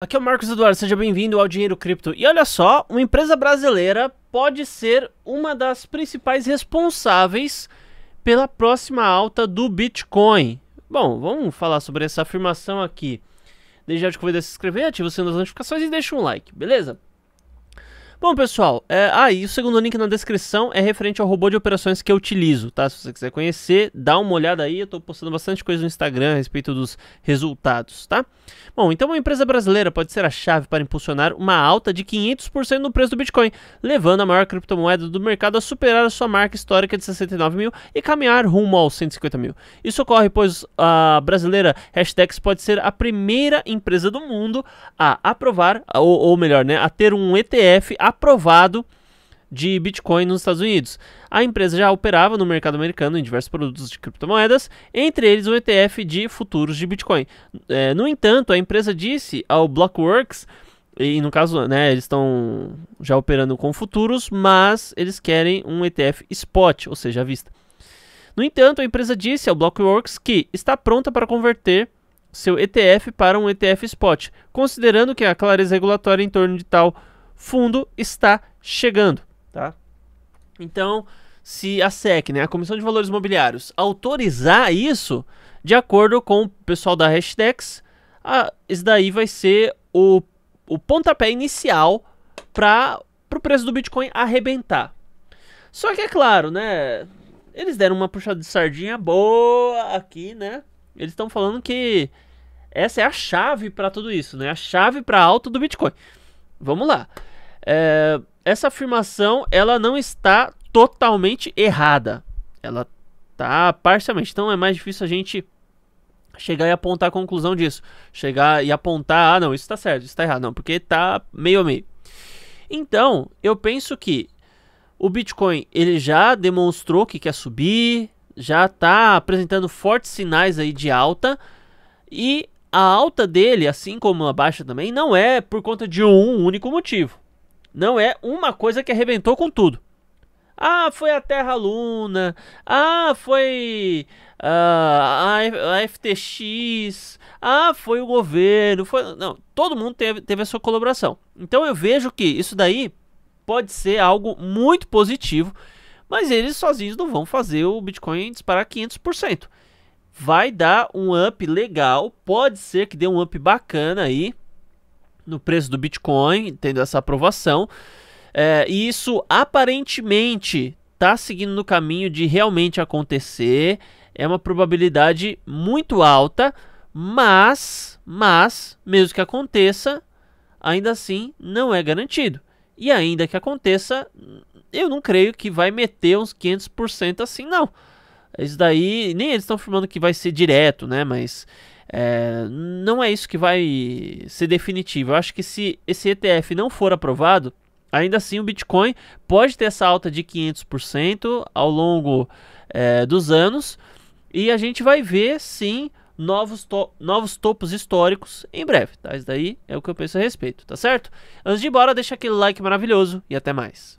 Aqui é o Marcos Eduardo, seja bem-vindo ao Dinheiro Cripto. E olha só, uma empresa brasileira pode ser uma das principais responsáveis pela próxima alta do Bitcoin. Bom, vamos falar sobre essa afirmação aqui. Deixa já te convido a se inscrever, ativa o sino das notificações e deixa um like, beleza? Bom, pessoal, é, ah, o segundo link na descrição é referente ao robô de operações que eu utilizo, tá? Se você quiser conhecer, dá uma olhada aí, eu tô postando bastante coisa no Instagram a respeito dos resultados, tá? Bom, então uma empresa brasileira pode ser a chave para impulsionar uma alta de 500% no preço do Bitcoin, levando a maior criptomoeda do mercado a superar a sua marca histórica de 69 mil e caminhar rumo aos 150 mil. Isso ocorre pois a brasileira Hashtags pode ser a primeira empresa do mundo a aprovar, ou, ou melhor, né, a ter um ETF aprovado de Bitcoin nos Estados Unidos. A empresa já operava no mercado americano em diversos produtos de criptomoedas, entre eles o ETF de futuros de Bitcoin. É, no entanto, a empresa disse ao Blockworks, e no caso, né, eles estão já operando com futuros, mas eles querem um ETF spot, ou seja, à vista. No entanto, a empresa disse ao Blockworks que está pronta para converter seu ETF para um ETF spot, considerando que a clareza regulatória em torno de tal fundo está chegando, tá? Então, se a SEC, né, a Comissão de Valores Imobiliários, autorizar isso, de acordo com o pessoal da Hashtags, a, isso daí vai ser o, o pontapé inicial para o preço do Bitcoin arrebentar. Só que é claro, né? Eles deram uma puxada de sardinha boa aqui, né? Eles estão falando que essa é a chave para tudo isso, né? A chave para alta do Bitcoin. Vamos lá. É, essa afirmação ela não está totalmente errada. Ela está parcialmente. Então é mais difícil a gente chegar e apontar a conclusão disso. Chegar e apontar, ah, não, isso está certo, isso está errado. Não, porque está meio a meio. Então, eu penso que o Bitcoin ele já demonstrou que quer subir, já está apresentando fortes sinais aí de alta e a alta dele, assim como a baixa também, não é por conta de um único motivo. Não é uma coisa que arrebentou com tudo. Ah, foi a Terra Luna. Ah, foi uh, a, FTX. Ah, foi o governo. Foi... Não, todo mundo teve, teve a sua colaboração. Então eu vejo que isso daí pode ser algo muito positivo, mas eles sozinhos não vão fazer o Bitcoin disparar 500% vai dar um up legal, pode ser que dê um up bacana aí no preço do Bitcoin, tendo essa aprovação. É, e isso aparentemente está seguindo no caminho de realmente acontecer. É uma probabilidade muito alta, mas, mas, mesmo que aconteça, ainda assim não é garantido. E ainda que aconteça, eu não creio que vai meter uns 500% assim, não. Isso daí, nem eles estão afirmando que vai ser direto, né? Mas é, não é isso que vai ser definitivo. Eu acho que se esse ETF não for aprovado, ainda assim o Bitcoin pode ter essa alta de 500% ao longo é, dos anos e a gente vai ver sim novos, to novos topos históricos em breve. Tá? Isso daí é o que eu penso a respeito, tá certo? Antes de ir embora, deixa aquele like maravilhoso e até mais.